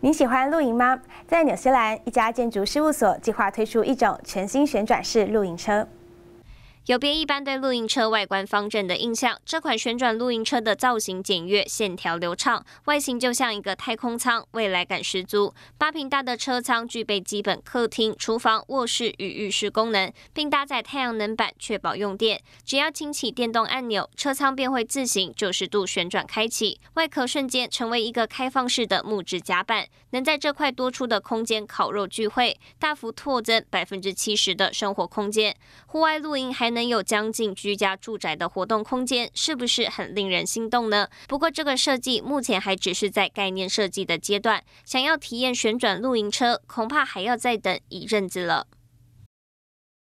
你喜欢露营吗？在纽西兰，一家建筑事务所计划推出一种全新旋转式露营车。有别一般对露营车外观方正的印象，这款旋转露营车的造型简约，线条流畅，外形就像一个太空舱，未来感十足。八平大的车舱具备基本客厅、厨房、卧室与浴室功能，并搭载太阳能板确保用电。只要轻启电动按钮，车舱便会自行九十度旋转开启，外壳瞬间成为一个开放式的木质甲板，能在这块多出的空间烤肉聚会，大幅拓增百分之七十的生活空间。户外露营还能。能有将近居家住宅的活动空间，是不是很令人心动呢？不过，这个设计目前还只是在概念设计的阶段，想要体验旋转露营车，恐怕还要再等一阵子了。